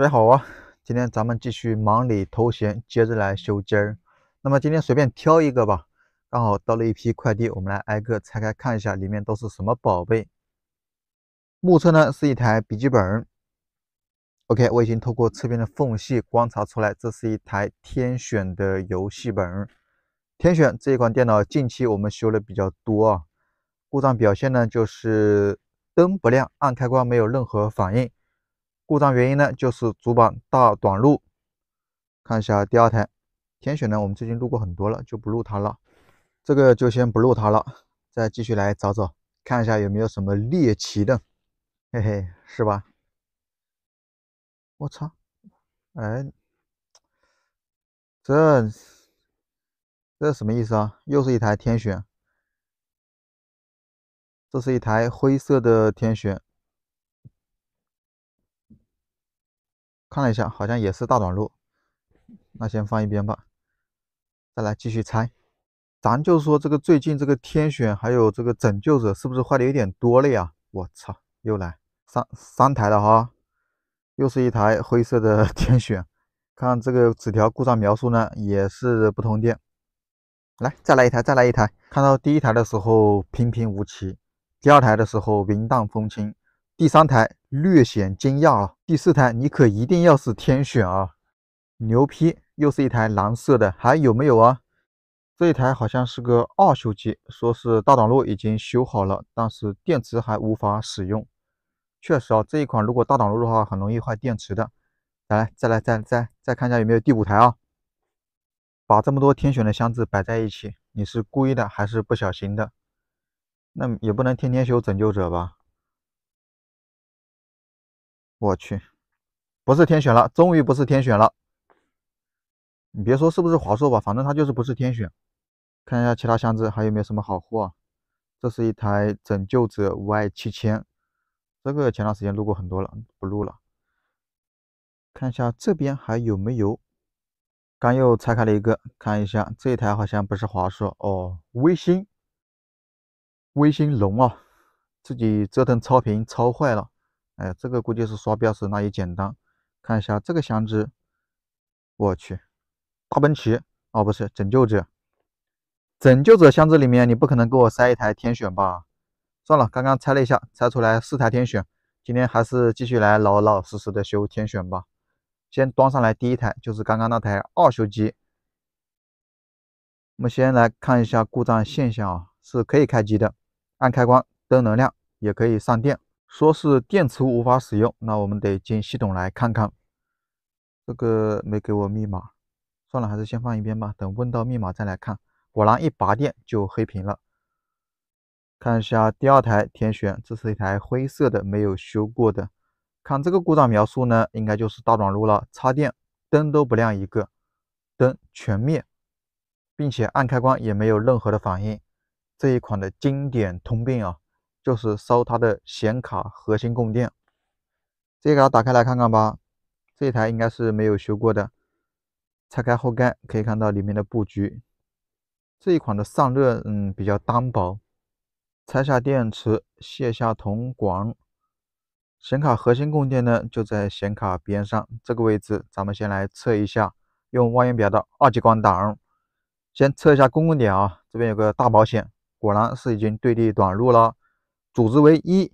大家好啊！今天咱们继续忙里偷闲，接着来修机儿。那么今天随便挑一个吧，刚好到了一批快递，我们来挨个拆开看一下里面都是什么宝贝。目测呢是一台笔记本。OK，我已经透过侧边的缝隙观察出来，这是一台天选的游戏本。天选这一款电脑近期我们修的比较多啊，故障表现呢就是灯不亮，按开关没有任何反应。故障原因呢，就是主板大短路。看一下第二台天选呢，我们最近录过很多了，就不录它了。这个就先不录它了，再继续来找找，看一下有没有什么猎奇的，嘿嘿，是吧？我操，哎，这这什么意思啊？又是一台天选。这是一台灰色的天选。看了一下，好像也是大短路，那先放一边吧。再来继续拆，咱就说这个最近这个天选还有这个拯救者是不是坏的有点多了呀？我操，又来三三台了哈，又是一台灰色的 天选，看这个纸条故障描述呢，也是不通电。来再来一台，再来一台，看到第一台的时候平平无奇，第二台的时候云淡风轻。第三台略显惊讶啊，第四台你可一定要是天选啊！牛批，又是一台蓝色的，还有没有啊？这一台好像是个二修机，说是大挡路已经修好了，但是电池还无法使用。确实啊，这一款如果大挡路的话，很容易坏电池的。来，再来，再再再看一下有没有第五台啊？把这么多天选的箱子摆在一起，你是故意的还是不小心的？那也不能天天修拯救者吧？我去，不是天选了，终于不是天选了。你别说是不是华硕吧，反正它就是不是天选。看一下其他箱子还有没有什么好货。啊。这是一台拯救者 Y 七千，这个前段时间录过很多了，不录了。看一下这边还有没有，刚又拆开了一个，看一下这一台好像不是华硕哦，微星，微星龙啊，自己折腾超频超坏了。哎，这个估计是刷标时那一简单。看一下这个箱子，我去，大奔驰哦，不是拯救者，拯救者箱子里面你不可能给我塞一台天选吧？算了，刚刚拆了一下，拆出来四台天选，今天还是继续来老老实实的修天选吧。先端上来第一台，就是刚刚那台二修机。我们先来看一下故障现象啊，是可以开机的，按开关灯能量也可以上电。说是电池无法使用，那我们得进系统来看看。这个没给我密码，算了，还是先放一边吧，等问到密码再来看。果然一拔电就黑屏了。看一下第二台天选，这是一台灰色的，没有修过的。看这个故障描述呢，应该就是大短路了。插电灯都不亮，一个灯全灭，并且按开关也没有任何的反应。这一款的经典通病啊。就是烧它的显卡核心供电，这给它打开来看看吧。这一台应该是没有修过的。拆开后盖可以看到里面的布局。这一款的散热嗯比较单薄。拆下电池，卸下铜管，显卡核心供电呢就在显卡边上这个位置。咱们先来测一下，用万用表的二极管档，先测一下公共点啊。这边有个大保险，果然是已经对地短路了。阻值为一，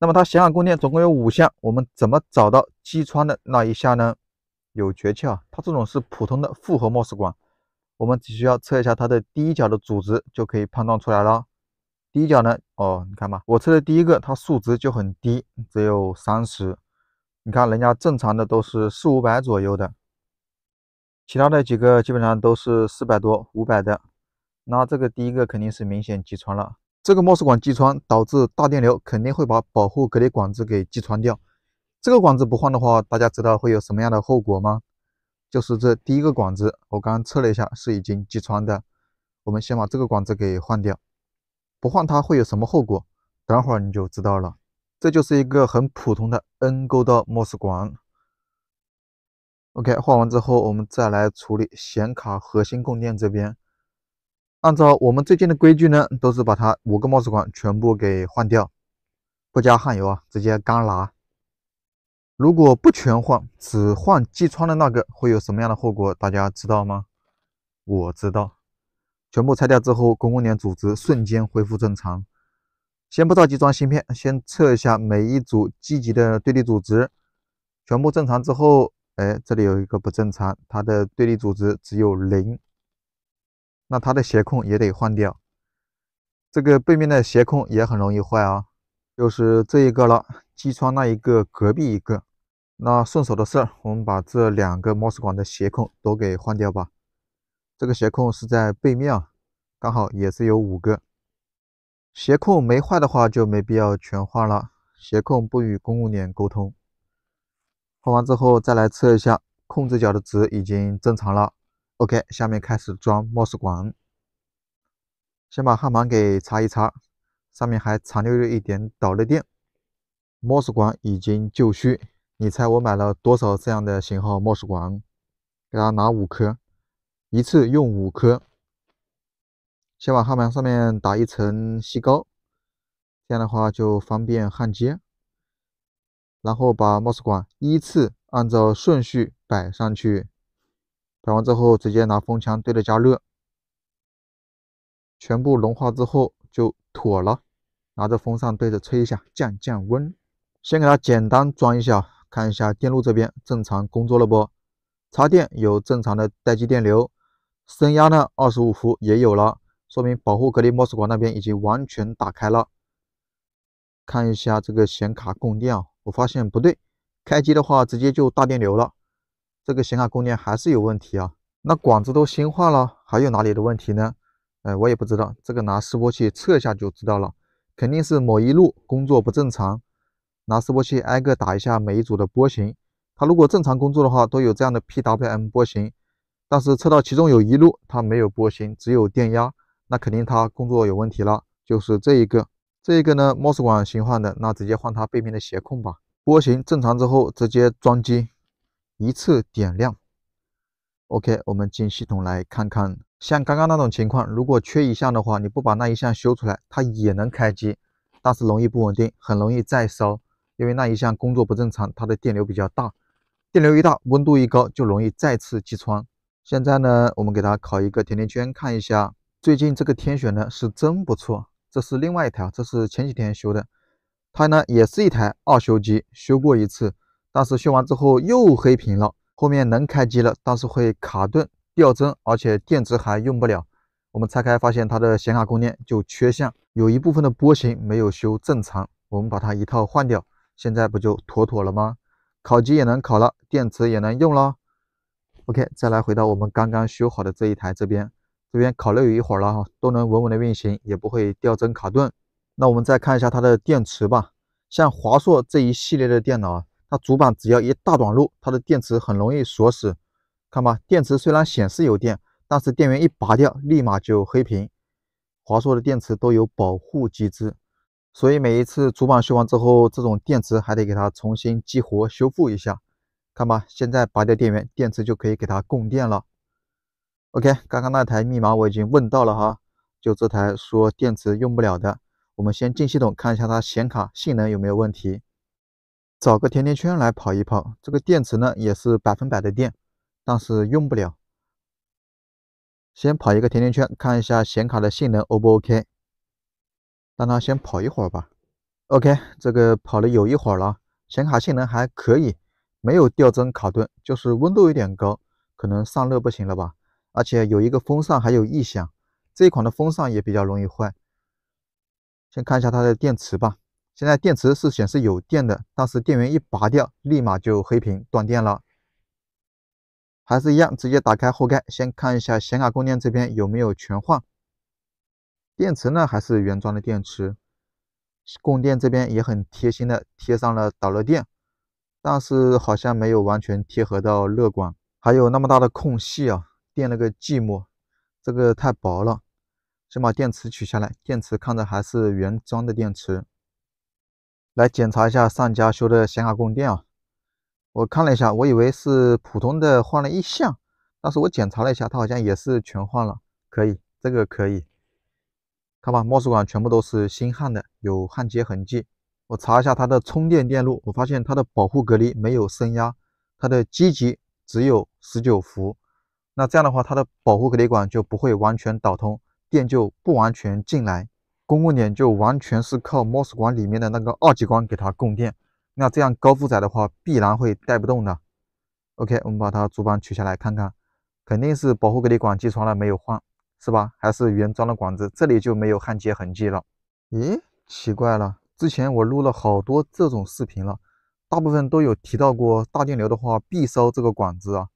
那么它显想供电总共有五项，我们怎么找到击穿的那一项呢？有诀窍，它这种是普通的复合 mos 管，我们只需要测一下它的第一脚的阻值就可以判断出来了。第一脚呢，哦，你看嘛，我测的第一个，它数值就很低，只有三十。你看人家正常的都是四五百左右的，其他的几个基本上都是四百多、五百的，那这个第一个肯定是明显击穿了。这个 mos 管击穿导致大电流，肯定会把保护隔离管子给击穿掉。这个管子不换的话，大家知道会有什么样的后果吗？就是这第一个管子，我刚刚测了一下是已经击穿的。我们先把这个管子给换掉，不换它会有什么后果？等会儿你就知道了。这就是一个很普通的 n 沟刀 mos 管。OK，换完之后我们再来处理显卡核心供电这边。按照我们最近的规矩呢，都是把它五个帽子管全部给换掉，不加焊油啊，直接干拿。如果不全换，只换击穿的那个，会有什么样的后果？大家知道吗？我知道，全部拆掉之后，公共点阻值瞬间恢复正常。先不着急装芯片，先测一下每一组积极的对立阻值，全部正常之后，哎，这里有一个不正常，它的对立阻值只有零。那它的斜控也得换掉，这个背面的斜控也很容易坏啊，就是这一个了。击穿那一个，隔壁一个，那顺手的事儿，我们把这两个 MOS 管的斜控都给换掉吧。这个斜控是在背面，刚好也是有五个。斜控没坏的话就没必要全换了。斜控不与公共点沟通，换完之后再来测一下，控制脚的值已经正常了。OK，下面开始装 MOS 管，先把焊盘给擦一擦，上面还残留着一点导热垫。MOS 管已经就绪，你猜我买了多少这样的型号 MOS 管？给它拿五颗，一次用五颗。先把焊盘上面打一层锡膏，这样的话就方便焊接。然后把 MOS 管依次按照顺序摆上去。倒完之后，直接拿风枪对着加热，全部融化之后就妥了。拿着风扇对着吹一下，降降温。先给它简单装一下，看一下电路这边正常工作了不？插电有正常的待机电流，升压呢，二十五伏也有了，说明保护隔离 mos 管那边已经完全打开了。看一下这个显卡供电啊，我发现不对，开机的话直接就大电流了。这个显卡供电还是有问题啊？那管子都新换了，还有哪里的问题呢？呃，我也不知道，这个拿示波器测一下就知道了。肯定是某一路工作不正常，拿示波器挨个打一下每一组的波形。它如果正常工作的话，都有这样的 PWM 波形。但是测到其中有一路它没有波形，只有电压，那肯定它工作有问题了，就是这一个。这一个呢，MOS 管新换的，那直接换它背面的斜控吧。波形正常之后，直接装机。一次点亮，OK，我们进系统来看看。像刚刚那种情况，如果缺一项的话，你不把那一项修出来，它也能开机，但是容易不稳定，很容易再烧，因为那一项工作不正常，它的电流比较大，电流一大，温度一高就容易再次击穿。现在呢，我们给它烤一个甜甜圈，看一下最近这个天选呢是真不错。这是另外一台，这是前几天修的，它呢也是一台二修机，修过一次。但是修完之后又黑屏了，后面能开机了，但是会卡顿、掉帧，而且电池还用不了。我们拆开发现它的显卡供电就缺相，有一部分的波形没有修正常。我们把它一套换掉，现在不就妥妥了吗？烤机也能烤了，电池也能用了。OK，再来回到我们刚刚修好的这一台这边，这边烤了有一会儿了哈，都能稳稳的运行，也不会掉帧卡顿。那我们再看一下它的电池吧，像华硕这一系列的电脑。啊，它主板只要一大短路，它的电池很容易锁死。看吧，电池虽然显示有电，但是电源一拔掉，立马就黑屏。华硕的电池都有保护机制，所以每一次主板修完之后，这种电池还得给它重新激活修复一下。看吧，现在拔掉电源，电池就可以给它供电了。OK，刚刚那台密码我已经问到了哈，就这台说电池用不了的，我们先进系统看一下它显卡性能有没有问题。找个甜甜圈来跑一跑，这个电池呢也是百分百的电，但是用不了。先跑一个甜甜圈，看一下显卡的性能 O 不 OK？让它先跑一会儿吧。OK，这个跑了有一会儿了，显卡性能还可以，没有掉帧卡顿，就是温度有点高，可能散热不行了吧。而且有一个风扇还有异响，这一款的风扇也比较容易坏。先看一下它的电池吧。现在电池是显示有电的，但是电源一拔掉，立马就黑屏断电了，还是一样，直接打开后盖，先看一下显卡供电这边有没有全换，电池呢还是原装的电池，供电这边也很贴心的贴上了导热垫，但是好像没有完全贴合到热管，还有那么大的空隙啊，垫了个寂寞，这个太薄了，先把电池取下来，电池看着还是原装的电池。来检查一下上家修的显卡供电啊！我看了一下，我以为是普通的换了一项，但是我检查了一下，它好像也是全换了，可以，这个可以。看吧，冒丝管全部都是新焊的，有焊接痕迹。我查一下它的充电电路，我发现它的保护隔离没有升压，它的基极只有十九伏。那这样的话，它的保护隔离管就不会完全导通，电就不完全进来。公共点就完全是靠 MOS 管里面的那个二极管给它供电，那这样高负载的话必然会带不动的。OK，我们把它主板取下来看看，肯定是保护隔离管机床了，没有换，是吧？还是原装的管子，这里就没有焊接痕迹了。咦，奇怪了，之前我录了好多这种视频了，大部分都有提到过大电流的话必烧这个管子啊。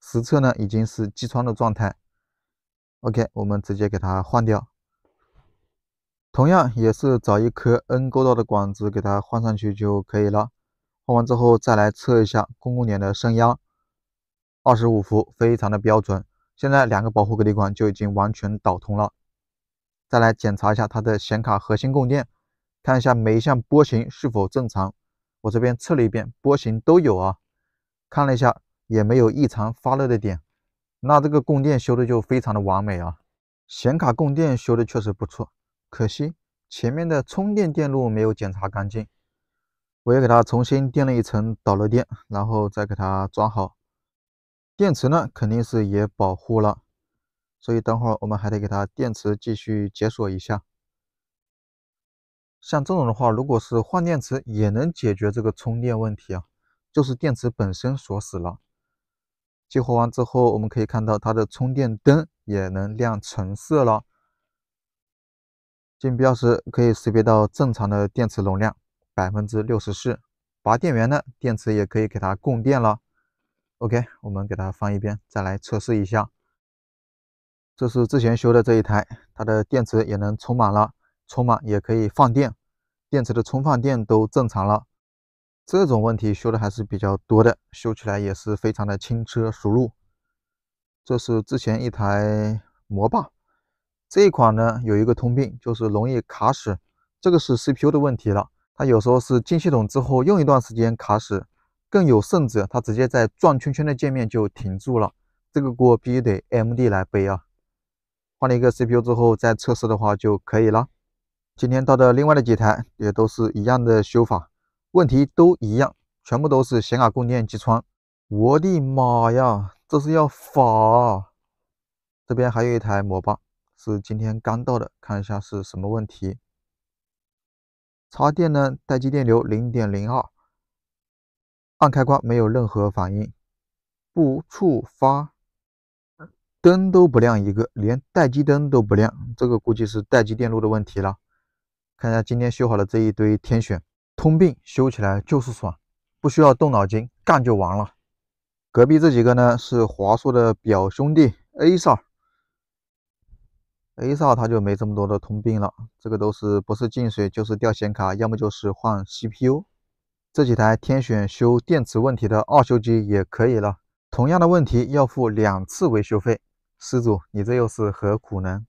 实测呢已经是机穿的状态。OK，我们直接给它换掉。同样也是找一颗 N 勾道的管子给它换上去就可以了。换完之后再来测一下公共点的升压，二十五伏，非常的标准。现在两个保护隔离管就已经完全导通了。再来检查一下它的显卡核心供电，看一下每一项波形是否正常。我这边测了一遍，波形都有啊。看了一下也没有异常发热的点。那这个供电修的就非常的完美啊。显卡供电修的确实不错。可惜前面的充电电路没有检查干净，我又给它重新垫了一层导热垫，然后再给它装好。电池呢肯定是也保护了，所以等会儿我们还得给它电池继续解锁一下。像这种的话，如果是换电池也能解决这个充电问题啊，就是电池本身锁死了。激活完之后，我们可以看到它的充电灯也能亮橙色了。进标时可以识别到正常的电池容量百分之六十四，拔电源呢，电池也可以给它供电了。OK，我们给它放一边，再来测试一下。这是之前修的这一台，它的电池也能充满了，充满也可以放电，电池的充放电都正常了。这种问题修的还是比较多的，修起来也是非常的轻车熟路。这是之前一台魔霸。这一款呢，有一个通病，就是容易卡死，这个是 C P U 的问题了。它有时候是进系统之后用一段时间卡死，更有甚者，它直接在转圈圈的界面就停住了。这个锅必须得 M D 来背啊！换了一个 C P U 之后再测试的话就可以了。今天到的另外的几台也都是一样的修法，问题都一样，全部都是显卡供电击穿。我的妈呀，这是要发！这边还有一台魔棒，是今天刚到的，看一下是什么问题。插电呢，待机电流零点零二，按开关没有任何反应，不触发，灯都不亮一个，连待机灯都不亮，这个估计是待机电路的问题了。看一下今天修好的这一堆天选通病，修起来就是爽，不需要动脑筋，干就完了。隔壁这几个呢是华硕的表兄弟 A4。A 萨它就没这么多的通病了，这个都是不是进水就是掉显卡，要么就是换 CPU。这几台天选修电池问题的二修机也可以了，同样的问题要付两次维修费，施主你这又是何苦呢？